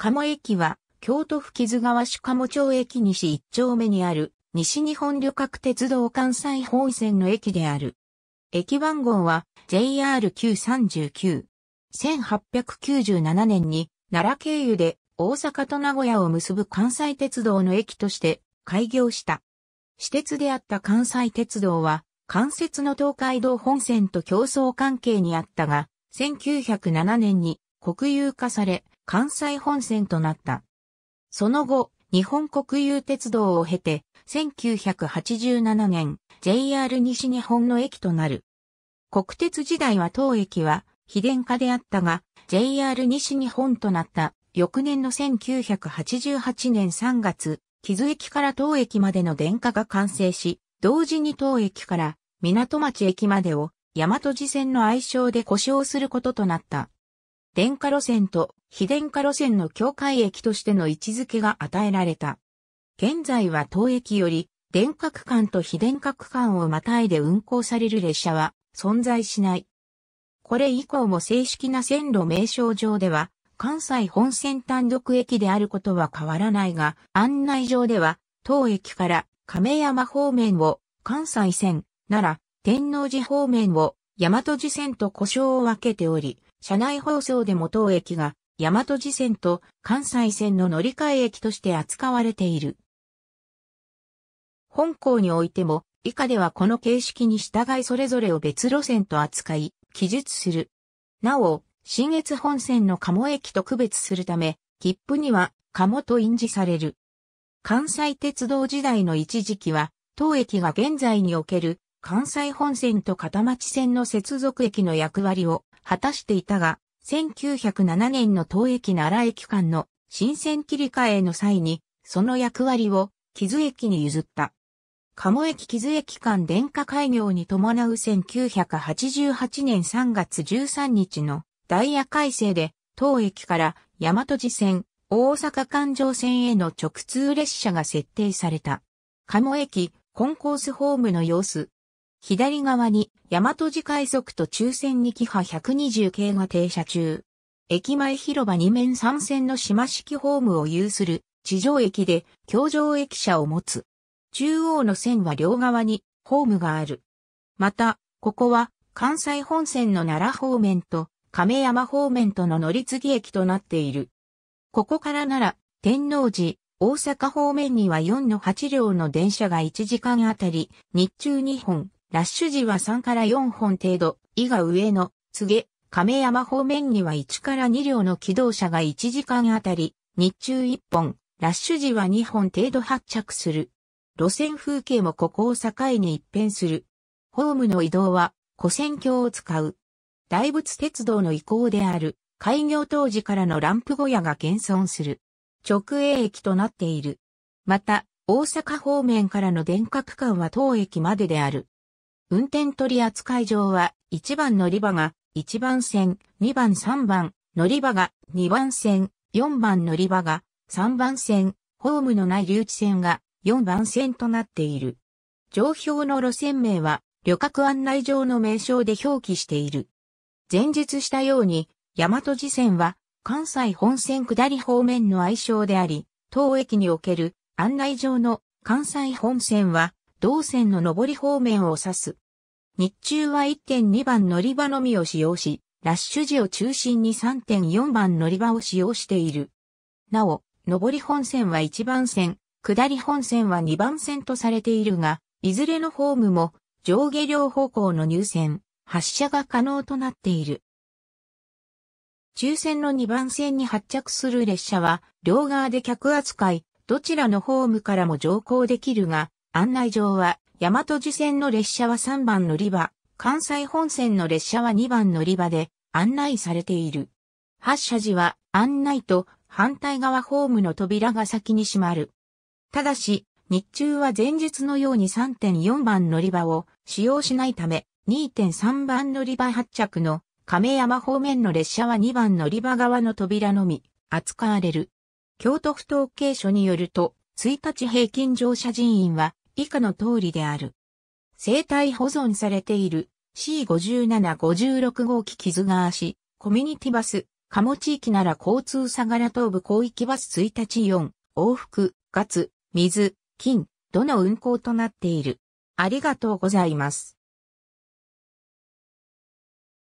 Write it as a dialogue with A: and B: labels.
A: 鴨駅は、京都府木津川市鴨町駅西一丁目にある、西日本旅客鉄道関西本線の駅である。駅番号は JR939。1897年に奈良経由で大阪と名古屋を結ぶ関西鉄道の駅として開業した。私鉄であった関西鉄道は、関節の東海道本線と競争関係にあったが、1907年に国有化され、関西本線となった。その後、日本国有鉄道を経て、1987年、JR 西日本の駅となる。国鉄時代は当駅は、非電化であったが、JR 西日本となった翌年の1988年3月、木津駅から当駅までの電化が完成し、同時に当駅から港町駅までを大和路線の愛称で呼称することとなった。電化路線と非電化路線の境界駅としての位置づけが与えられた。現在は当駅より電化区間と非電化区間をまたいで運行される列車は存在しない。これ以降も正式な線路名称上では関西本線単独駅であることは変わらないが、案内上では当駅から亀山方面を関西線なら天王寺方面を大和路線と故障を分けており、車内放送でも当駅が大和路線と関西線の乗り換え駅として扱われている。本校においても、以下ではこの形式に従いそれぞれを別路線と扱い、記述する。なお、新越本線の鴨駅と区別するため、切符には鴨と印字される。関西鉄道時代の一時期は、当駅が現在における関西本線と片町線の接続駅の役割を果たしていたが、1907年の東駅奈良駅間の新線切り替えの際に、その役割を木津駅に譲った。鴨駅木津駅間電化開業に伴う1988年3月13日のダイヤ改正で、当駅から大和寺線、大阪環状線への直通列車が設定された。鴨駅、コンコースホームの様子、左側に大和寺快速と中線2機波120系が停車中。駅前広場2面3線の島式ホームを有する地上駅で橋上駅舎を持つ。中央の線は両側にホームがある。また、ここは関西本線の奈良方面と亀山方面との乗り継ぎ駅となっている。ここからなら天王寺、大阪方面には4の8両の電車が1時間あたり日中2本、ラッシュ時は3から4本程度、伊が上の、告げ、亀山方面には1から2両の機動車が1時間あたり、日中1本、ラッシュ時は2本程度発着する。路線風景もここを境に一変する。ホームの移動は、古戦橋を使う。大仏鉄道の移行である、開業当時からのランプ小屋が現存する。直営駅となっている。また、大阪方面からの電化区間は当駅までである。運転取扱場は、1番乗り場が1番線、2番3番乗り場が2番線、4番乗り場が3番線、ホームのない留置線が4番線となっている。上表の路線名は、旅客案内上の名称で表記している。前述したように、大和路線は、関西本線下り方面の愛称であり、当駅における案内上の関西本線は、同線の上り方面を指す。日中は1.2番乗り場のみを使用し、ラッシュ時を中心に3.4番乗り場を使用している。なお、上り本線は1番線、下り本線は2番線とされているが、いずれのホームも上下両方向の入線、発車が可能となっている。中線の2番線に発着する列車は、両側で客扱い、どちらのホームからも乗降できるが、案内状は、大和寺線の列車は3番乗り場、関西本線の列車は2番乗り場で案内されている。発車時は案内と反対側ホームの扉が先に閉まる。ただし、日中は前日のように3.4番乗り場を使用しないため、2.3番乗り場発着の亀山方面の列車は2番乗り場側の扉のみ扱われる。京都府統計所によると、1日平均乗車人員は以下の通りである。生体保存されている C5756 号機傷が川市、コミュニティバス、鴨地域なら交通相良東部広域バス1日4、往復、月、水、金、どの運行となっている。ありがとうございます。